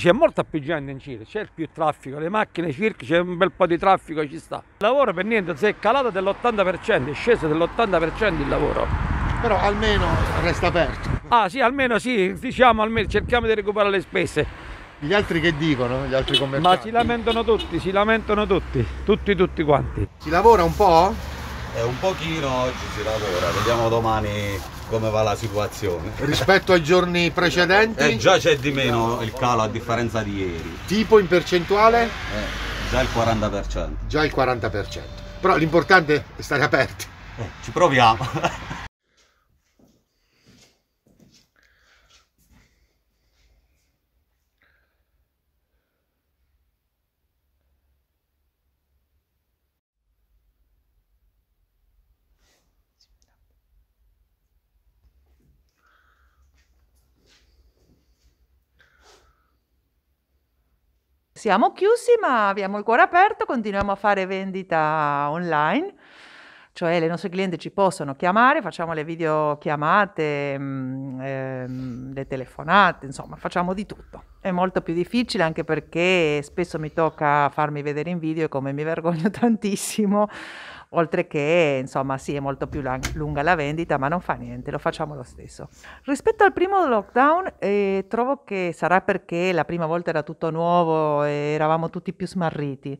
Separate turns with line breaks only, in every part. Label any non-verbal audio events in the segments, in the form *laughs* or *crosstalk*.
c'è molta più gente in giro, c'è più traffico, le macchine, i circhi, c'è un bel po' di traffico, ci sta. Il lavoro per niente, si è calato dell'80%, è sceso dell'80% il lavoro.
Però almeno resta aperto.
Ah sì, almeno sì, diciamo, almeno cerchiamo di recuperare le spese. Gli altri che dicono, gli altri commercianti? Ma si lamentano tutti, si lamentano tutti, tutti tutti quanti. Si lavora un po'? è un pochino, oggi si lavora, vediamo domani come va la situazione.
Rispetto ai giorni precedenti? Eh, già c'è di meno il calo a differenza di ieri. Tipo in percentuale?
Eh,
già il 40%. Già il 40%. Però l'importante è stare aperti. Eh, ci proviamo. *laughs*
siamo chiusi ma abbiamo il cuore aperto, continuiamo a fare vendita online, cioè le nostre clienti ci possono chiamare, facciamo le videochiamate, mm, ehm, le telefonate, insomma facciamo di tutto. È molto più difficile anche perché spesso mi tocca farmi vedere in video e come mi *laughs* vergogno tantissimo, oltre che insomma sì è molto più lunga la vendita ma non fa niente, lo facciamo lo stesso. Rispetto al primo lockdown eh, trovo che sarà perché la prima volta era tutto nuovo e eravamo tutti più smarriti.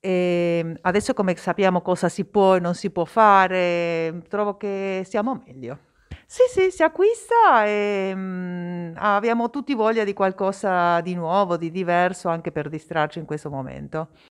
E ehm, adesso come sappiamo cosa si può e non si può fare, trovo che siamo meglio. Sì, sì, si acquista e mm, abbiamo tutti voglia di qualcosa di nuovo, di diverso, anche per distrarci in questo momento.